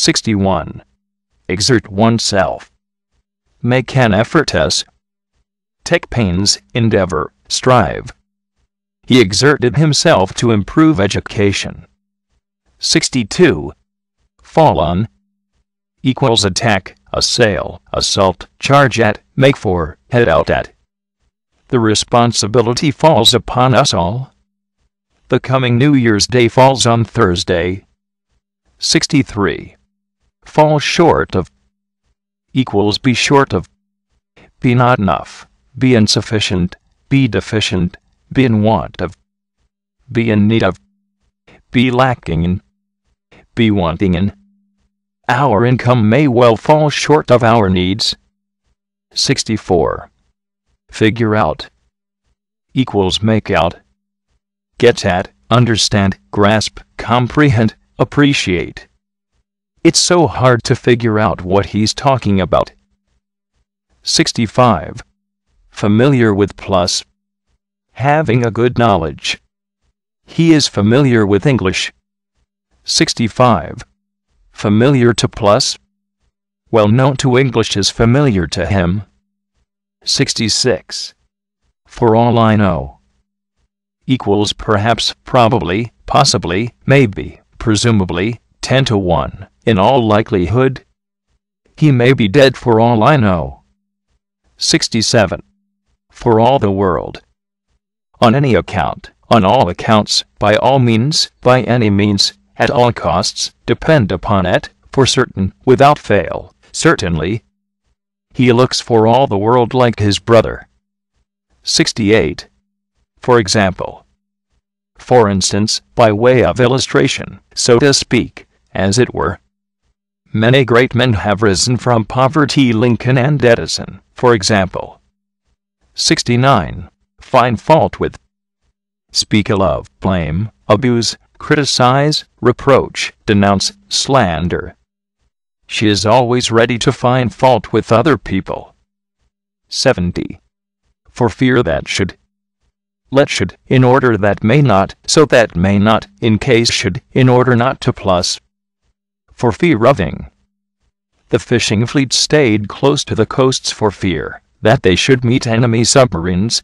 61. Exert oneself. Make an effort as. Take pains, endeavor, strive. He exerted himself to improve education. 62. Fall on. Equals attack, assail, assault, charge at, make for, head out at. The responsibility falls upon us all. The coming New Year's Day falls on Thursday. 63 fall short of equals be short of be not enough be insufficient be deficient be in want of be in need of be lacking in be wanting in our income may well fall short of our needs 64 figure out equals make out get at understand grasp comprehend appreciate it's so hard to figure out what he's talking about. 65. Familiar with plus. Having a good knowledge. He is familiar with English. 65. Familiar to plus. Well known to English is familiar to him. 66. For all I know. Equals perhaps, probably, possibly, maybe, presumably, 10 to 1 in all likelihood. He may be dead for all I know. 67. For all the world. On any account, on all accounts, by all means, by any means, at all costs, depend upon it, for certain, without fail, certainly. He looks for all the world like his brother. 68. For example, for instance, by way of illustration, so to speak, as it were. Many great men have risen from poverty Lincoln and Edison, for example. 69. Find fault with. Speak ill of, blame, abuse, criticize, reproach, denounce, slander. She is always ready to find fault with other people. 70. For fear that should. Let should, in order that may not, so that may not, in case should, in order not to plus, for fear routing. The fishing fleet stayed close to the coasts for fear that they should meet enemy submarines.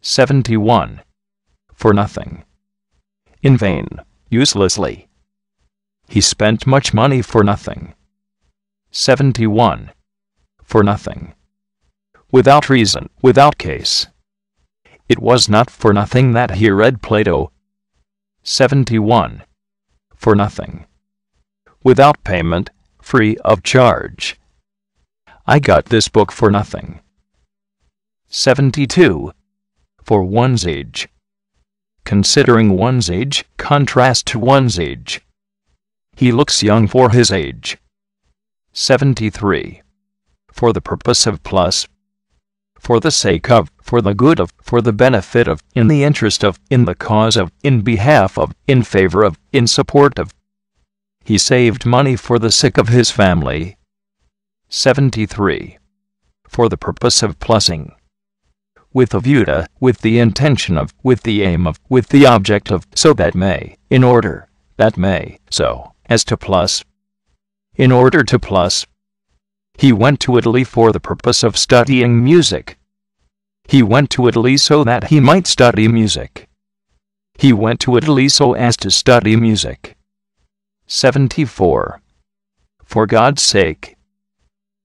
71. For nothing. In vain, uselessly. He spent much money for nothing. 71. For nothing. Without reason, without case. It was not for nothing that he read Plato. 71. For nothing without payment, free of charge. I got this book for nothing. 72. For one's age. Considering one's age, contrast to one's age. He looks young for his age. 73. For the purpose of plus. For the sake of, for the good of, for the benefit of, in the interest of, in the cause of, in behalf of, in favor of, in support of, he saved money for the sick of his family. 73. For the purpose of plussing. With a view to, with the intention of, with the aim of, with the object of, so that may, in order, that may, so, as to plus. In order to plus. He went to Italy for the purpose of studying music. He went to Italy so that he might study music. He went to Italy so as to study music. 74. For God's sake.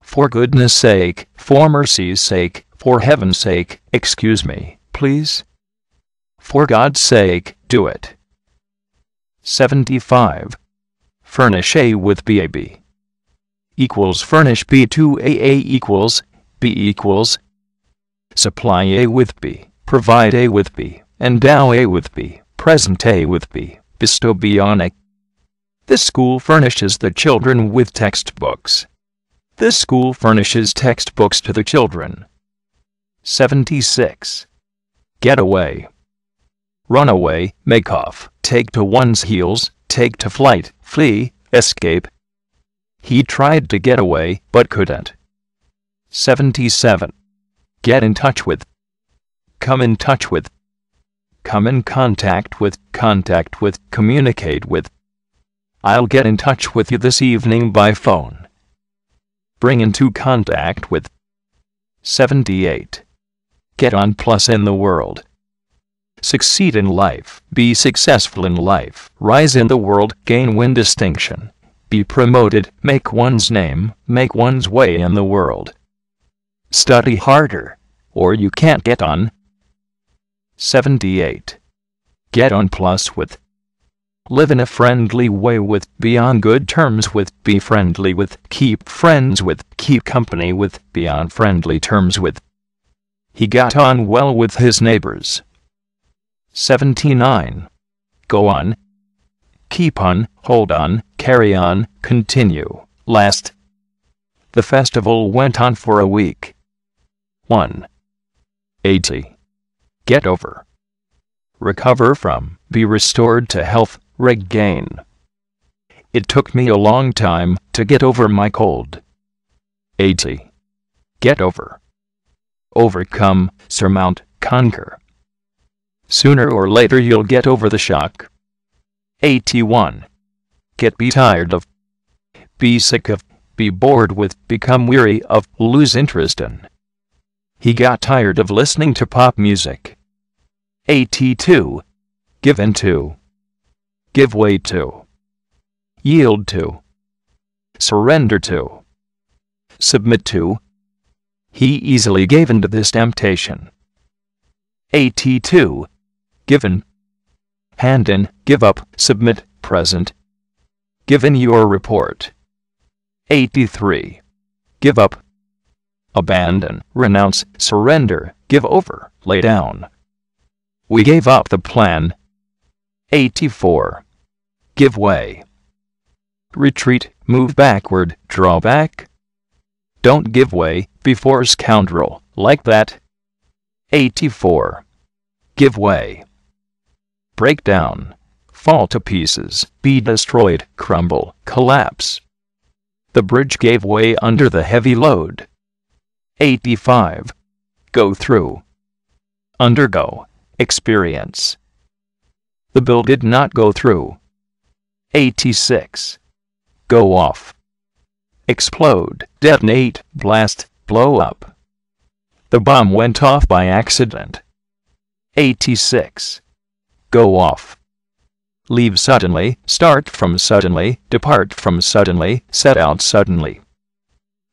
For goodness sake, for mercy's sake, for heaven's sake, excuse me, please. For God's sake, do it. 75. Furnish A with BAB equals furnish B to AA equals B equals supply A with B, provide A with B, endow A with B, present A with B, bestow B on A this school furnishes the children with textbooks. This school furnishes textbooks to the children. 76. Get away. Run away, make off, take to one's heels, take to flight, flee, escape. He tried to get away, but couldn't. 77. Get in touch with. Come in touch with. Come in contact with, contact with, communicate with. I'll get in touch with you this evening by phone. Bring into contact with 78. Get on plus in the world. Succeed in life, be successful in life, rise in the world, gain win distinction, be promoted, make one's name, make one's way in the world. Study harder, or you can't get on. 78. Get on plus with Live in a friendly way with, be on good terms with, be friendly with, keep friends with, keep company with, be on friendly terms with. He got on well with his neighbors. 79. Go on. Keep on, hold on, carry on, continue, last. The festival went on for a week. 1. 80. Get over. Recover from, be restored to health regain. It took me a long time to get over my cold. 80. Get over. Overcome, surmount, conquer. Sooner or later you'll get over the shock. 81. Get be tired of. Be sick of. Be bored with. Become weary of. Lose interest in. He got tired of listening to pop music. 82. Give in to give way to, yield to, surrender to, submit to. He easily gave in to this temptation. AT2 Given Hand in, give up, submit, present. Given your report. 83. Give up. Abandon, renounce, surrender, give over, lay down. We gave up the plan, 84. Give way. Retreat, move backward, draw back. Don't give way before scoundrel, like that. 84. Give way. Break down. Fall to pieces, be destroyed, crumble, collapse. The bridge gave way under the heavy load. 85. Go through. Undergo. Experience. The bill did not go through. 86. Go off. Explode, detonate, blast, blow up. The bomb went off by accident. 86. Go off. Leave suddenly, start from suddenly, depart from suddenly, set out suddenly.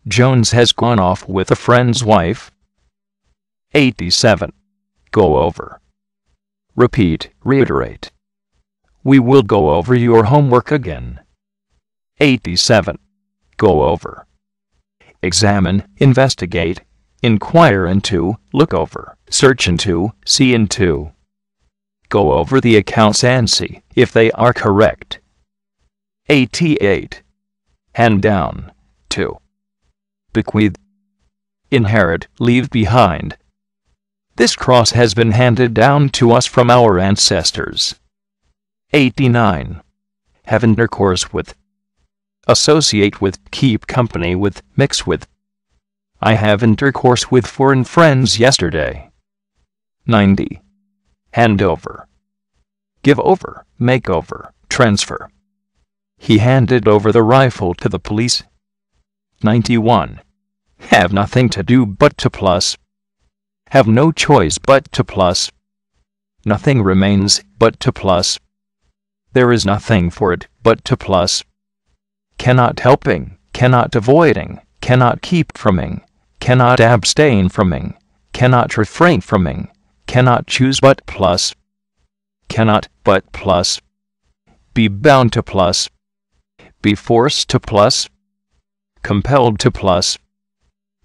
Jones has gone off with a friend's wife. 87. Go over. Repeat, reiterate. We will go over your homework again. 87. Go over. Examine, investigate, inquire into, look over, search into, see into. Go over the accounts and see if they are correct. 88. Hand down. 2. Bequeath. Inherit, leave behind, this cross has been handed down to us from our ancestors. 89. Have intercourse with. Associate with, keep company with, mix with. I have intercourse with foreign friends yesterday. 90. Hand over. Give over, make over, transfer. He handed over the rifle to the police. 91. Have nothing to do but to plus have no choice but to plus. Nothing remains but to plus. There is nothing for it but to plus. Cannot helping, cannot avoiding, cannot keep froming, cannot abstain froming, cannot refrain froming, cannot choose but plus. Cannot but plus. Be bound to plus. Be forced to plus. Compelled to plus.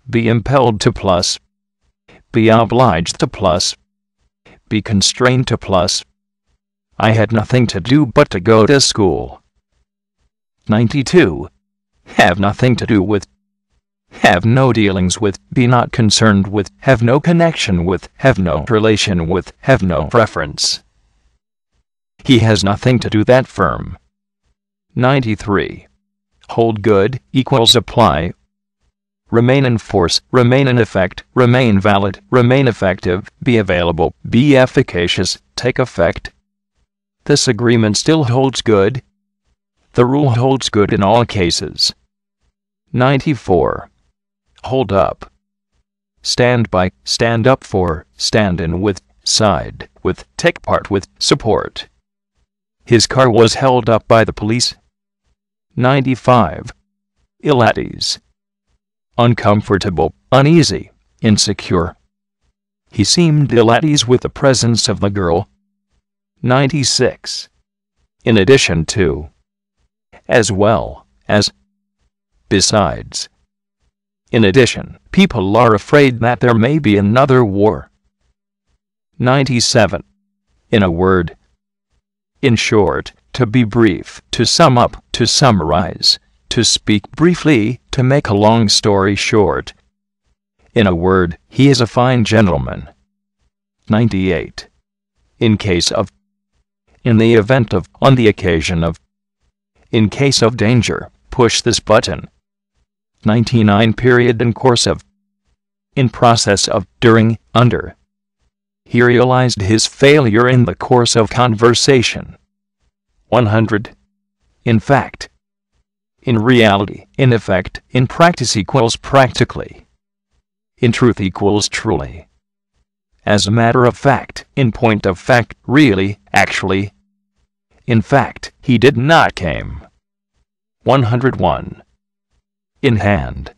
Be impelled to plus be obliged to plus, be constrained to plus. I had nothing to do but to go to school. 92. Have nothing to do with, have no dealings with, be not concerned with, have no connection with, have no relation with, have no preference. He has nothing to do that firm. 93. Hold good equals apply remain in force, remain in effect, remain valid, remain effective, be available, be efficacious, take effect. This agreement still holds good. The rule holds good in all cases. 94. Hold up. Stand by, stand up for, stand in with, side with, take part with, support. His car was held up by the police. 95. Ilates uncomfortable, uneasy, insecure. He seemed ill at ease with the presence of the girl. 96. In addition to. As well as. Besides. In addition, people are afraid that there may be another war. 97. In a word. In short, to be brief, to sum up, to summarize, to speak briefly, to make a long story short, in a word, he is a fine gentleman. 98. In case of, in the event of, on the occasion of, in case of danger, push this button. 99 period in course of, in process of, during, under. He realized his failure in the course of conversation. 100. In fact, in reality, in effect, in practice equals practically. In truth equals truly. As a matter of fact, in point of fact, really, actually. In fact, he did not came. 101. In hand.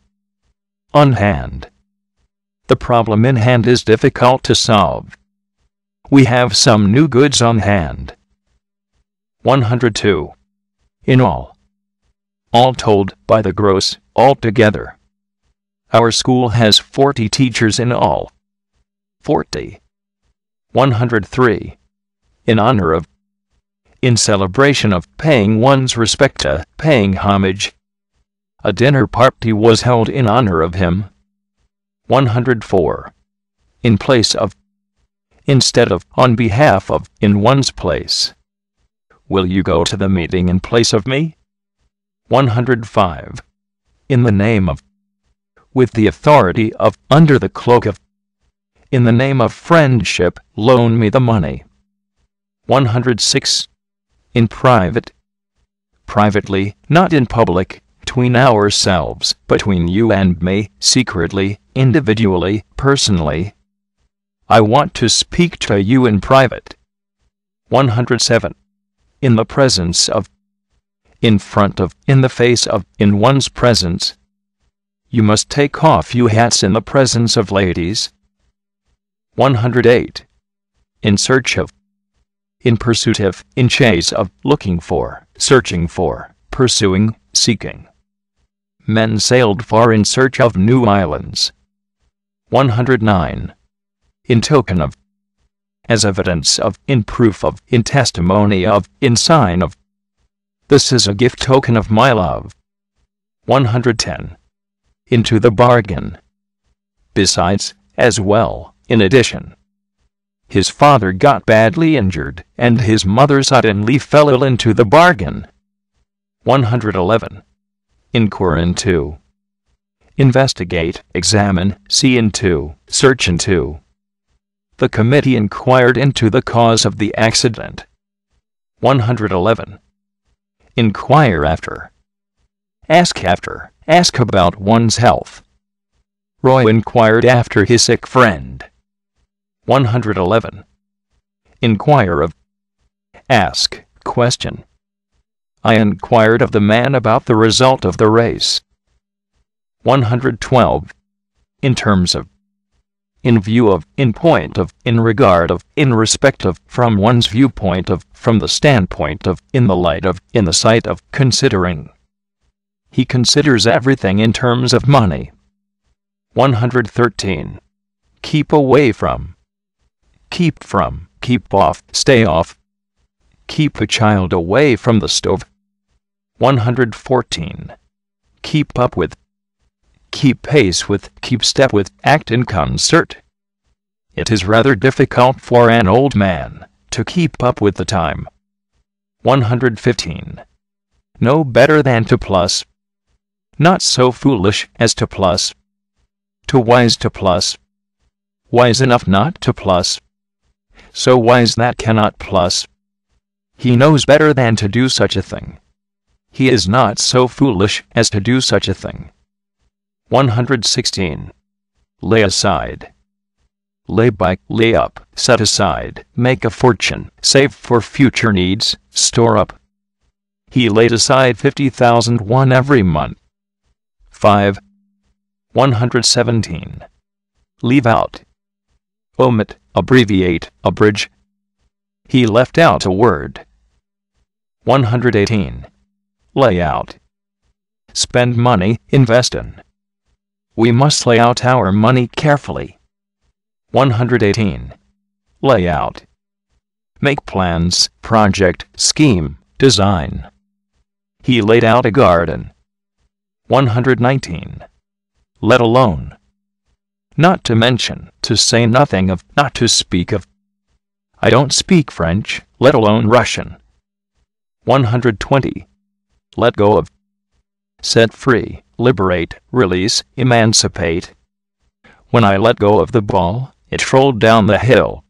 On hand. The problem in hand is difficult to solve. We have some new goods on hand. 102. In all all told, by the gross, altogether. Our school has 40 teachers in all. 40. 103. In honor of. In celebration of paying one's respect to paying homage. A dinner party was held in honor of him. 104. In place of. Instead of, on behalf of, in one's place. Will you go to the meeting in place of me? 105. In the name of, with the authority of, under the cloak of, in the name of friendship, loan me the money. 106. In private, privately, not in public, between ourselves, between you and me, secretly, individually, personally. I want to speak to you in private. 107. In the presence of in front of, in the face of, in one's presence. You must take off your hats in the presence of ladies. 108. In search of, in pursuit of, in chase of, looking for, searching for, pursuing, seeking. Men sailed far in search of new islands. 109. In token of, as evidence of, in proof of, in testimony of, in sign of, this is a gift token of my love. 110. Into the bargain. Besides, as well, in addition. His father got badly injured, and his mother suddenly fell ill into the bargain. 111. In into, 2. Investigate, examine, see into, search into. The committee inquired into the cause of the accident. 111. Inquire after. Ask after. Ask about one's health. Roy inquired after his sick friend. 111. Inquire of. Ask. Question. I inquired of the man about the result of the race. 112. In terms of in view of, in point of, in regard of, in respect of, from one's viewpoint of, from the standpoint of, in the light of, in the sight of, considering. He considers everything in terms of money. 113. Keep away from. Keep from, keep off, stay off. Keep a child away from the stove. 114. Keep up with, keep pace with, keep step with, act in concert. It is rather difficult for an old man to keep up with the time. 115. No better than to plus. Not so foolish as to plus. To wise to plus. Wise enough not to plus. So wise that cannot plus. He knows better than to do such a thing. He is not so foolish as to do such a thing. 116. Lay aside. Lay by, lay up, set aside, make a fortune, save for future needs, store up. He laid aside 50,000 won every month. 5. 117. Leave out. Omit, abbreviate, abridge. He left out a word. 118. Lay out. Spend money, invest in. We must lay out our money carefully. 118. Layout. Make plans, project, scheme, design. He laid out a garden. 119. Let alone. Not to mention, to say nothing of, not to speak of. I don't speak French, let alone Russian. 120. Let go of set free, liberate, release, emancipate. When I let go of the ball, it rolled down the hill.